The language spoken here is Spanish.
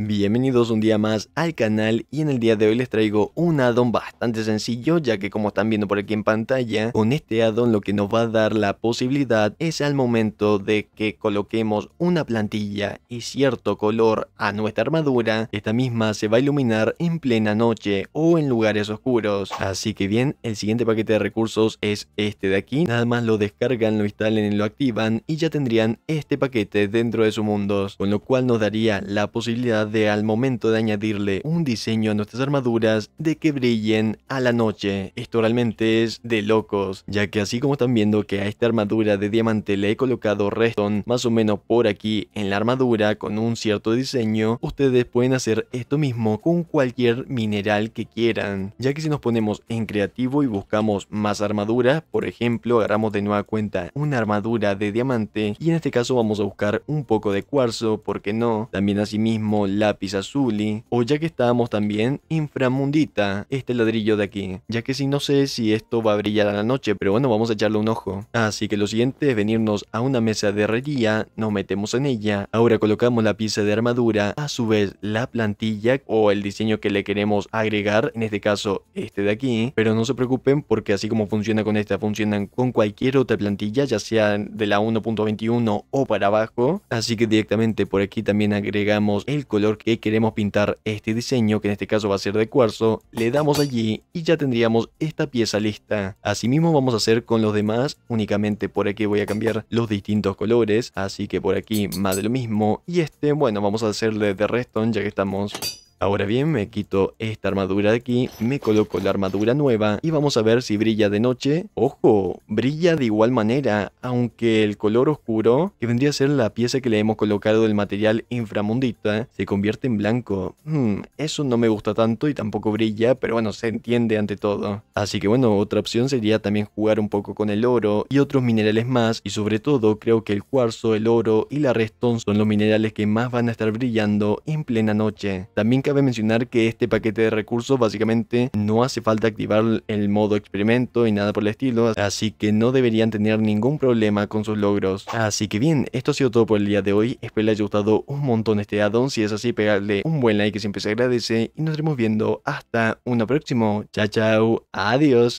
Bienvenidos un día más al canal y en el día de hoy les traigo un addon bastante sencillo ya que como están viendo por aquí en pantalla con este addon lo que nos va a dar la posibilidad es al momento de que coloquemos una plantilla y cierto color a nuestra armadura esta misma se va a iluminar en plena noche o en lugares oscuros así que bien el siguiente paquete de recursos es este de aquí nada más lo descargan lo instalen y lo activan y ya tendrían este paquete dentro de su mundos con lo cual nos daría la posibilidad de al momento de añadirle un diseño a nuestras armaduras de que brillen a la noche. Esto realmente es de locos, ya que así como están viendo que a esta armadura de diamante le he colocado redstone más o menos por aquí en la armadura con un cierto diseño, ustedes pueden hacer esto mismo con cualquier mineral que quieran, ya que si nos ponemos en creativo y buscamos más armaduras, por ejemplo, agarramos de nueva cuenta una armadura de diamante y en este caso vamos a buscar un poco de cuarzo, ¿por qué no? También asimismo lápiz azuli, o ya que estábamos también, inframundita, este ladrillo de aquí, ya que si no sé si esto va a brillar a la noche, pero bueno, vamos a echarle un ojo. Así que lo siguiente es venirnos a una mesa de herrería, nos metemos en ella, ahora colocamos la pieza de armadura, a su vez la plantilla o el diseño que le queremos agregar, en este caso este de aquí, pero no se preocupen porque así como funciona con esta, funcionan con cualquier otra plantilla, ya sea de la 1.21 o para abajo, así que directamente por aquí también agregamos el color color que queremos pintar este diseño, que en este caso va a ser de cuarzo, le damos allí y ya tendríamos esta pieza lista. Asimismo vamos a hacer con los demás, únicamente por aquí voy a cambiar los distintos colores, así que por aquí más de lo mismo. Y este, bueno, vamos a hacerle de redstone ya que estamos Ahora bien, me quito esta armadura de aquí, me coloco la armadura nueva y vamos a ver si brilla de noche. ¡Ojo! Brilla de igual manera, aunque el color oscuro, que vendría a ser la pieza que le hemos colocado del material inframundita, se convierte en blanco. Hmm, eso no me gusta tanto y tampoco brilla, pero bueno, se entiende ante todo. Así que bueno, otra opción sería también jugar un poco con el oro y otros minerales más, y sobre todo creo que el cuarzo, el oro y la restón son los minerales que más van a estar brillando en plena noche. También cabe mencionar que este paquete de recursos básicamente no hace falta activar el modo experimento y nada por el estilo, así que no deberían tener ningún problema con sus logros. Así que bien, esto ha sido todo por el día de hoy, espero les haya gustado un montón este addon, si es así pegarle un buen like que siempre se agradece y nos iremos viendo hasta una próxima. Chao chao, adiós.